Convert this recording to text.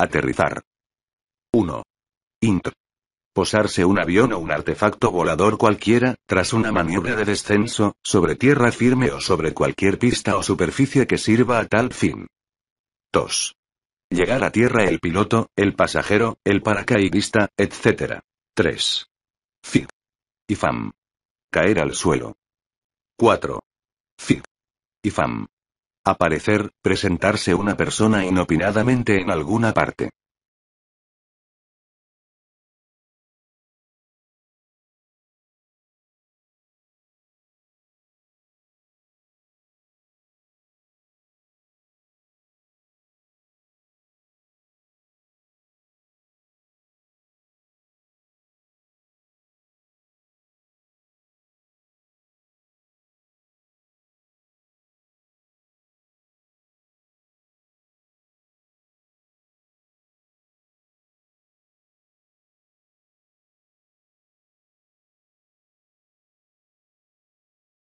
Aterrizar. 1. Intro. Posarse un avión o un artefacto volador cualquiera, tras una maniobra de descenso, sobre tierra firme o sobre cualquier pista o superficie que sirva a tal fin. 2. Llegar a tierra el piloto, el pasajero, el paracaidista, etc. 3. Fig. IFAM. Caer al suelo. 4. Fig. IFAM. Aparecer, presentarse una persona inopinadamente en alguna parte.